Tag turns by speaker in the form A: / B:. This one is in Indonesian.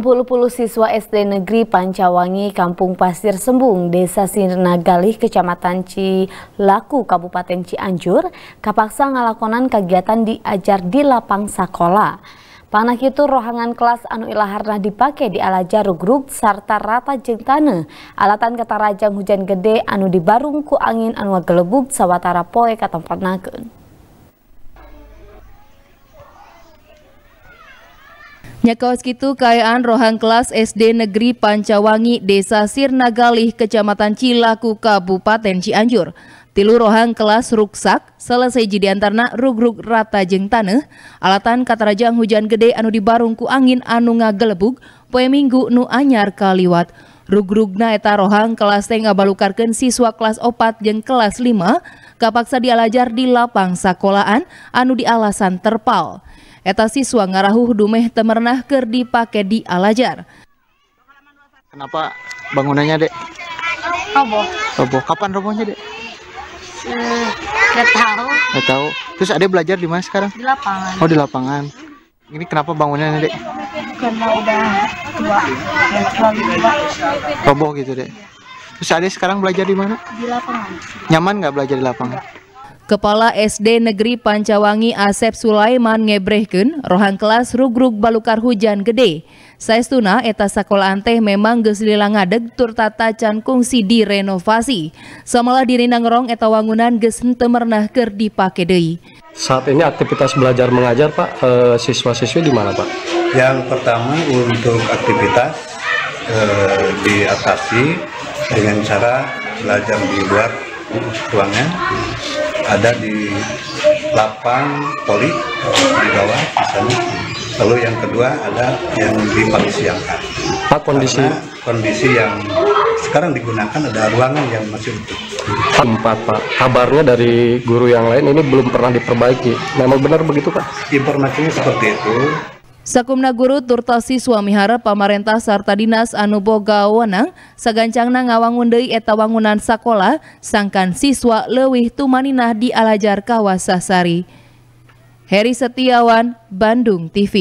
A: 40 siswa SD Negeri Pancawangi, Kampung Pasir Sembung, Desa Sirnagalih, Kecamatan Cilaku, Kabupaten Cianjur, kapaksa ngalakonan kegiatan diajar di lapang sekolah. Panah itu rohangan kelas anu ilaharna dipakai di ala jarugruk serta rata jengtane. Alatan kata rajang hujan gede anu dibarungku ku angin anu gelebuk sawatara poe katempat nakeun. Nyakaos kitu kayaan
B: rohang kelas SD Negeri Pancawangi Desa Sirnagalih Kecamatan Cilaku Kabupaten Cianjur. Tilu rohang kelas ruksak selesai jadi antarna rug rata jeng tanah alatan katarajang hujan gede anu di barungku angin anu ngagelebug poe minggu nu anyar kaliwat. rug naeta rohang kelas teh ngabalukarkeun siswa kelas opat jeng kelas 5 kapaksa dialajar di lapang sekolahan anu di alasan terpal. Eta siswa ngarahuh dumeh temernah ker dipake di alajar.
C: Kenapa bangunannya, Dek? Roboh. Roboh. Kapan robohnya, Dek?
A: Hmm, eh, gak tahu.
C: Gak tahu. Terus Ade belajar di mana sekarang? Di
A: lapangan. Oh, di
C: lapangan. Ini kenapa bangunannya, Dek?
A: Karena udah tua. Gitu, Roboh
C: gitu, Dek. Terus Ade sekarang belajar di mana? Di lapangan. Nyaman nggak belajar di lapangan? Enggak.
B: Kepala SD Negeri Pancawangi Asep Sulaiman ngebrehken rohang kelas rugrug balukar hujan gede. Saestuna eta sekolah anteh memang geslila ngadeg tur tata can kungsi direnovasi. Samalah diri rong eta wangunan ges temernah ker dipake dei.
C: Saat ini aktivitas belajar mengajar Pak, eh, siswa-siswi di mana Pak? Yang pertama untuk aktivitas eh, diatasi dengan cara belajar di luar ruangan ada di lapang poli di bawah di sana. Lalu yang kedua ada yang di polisi Pak ah, kondisi Karena kondisi yang sekarang digunakan ada ruangan yang masih utuh. Empat Pak, kabarnya dari guru yang lain ini belum pernah diperbaiki. Memang benar begitu Pak? Informasinya seperti itu.
B: Sakumna Guru siswa mihara pamarentah sarta dinas anu boga wanang sagancangna ngawangun deui eta wangunan sakola sangkan siswa leuwih tumaninah di alajar kawasasari. Heri Setiawan, Bandung TV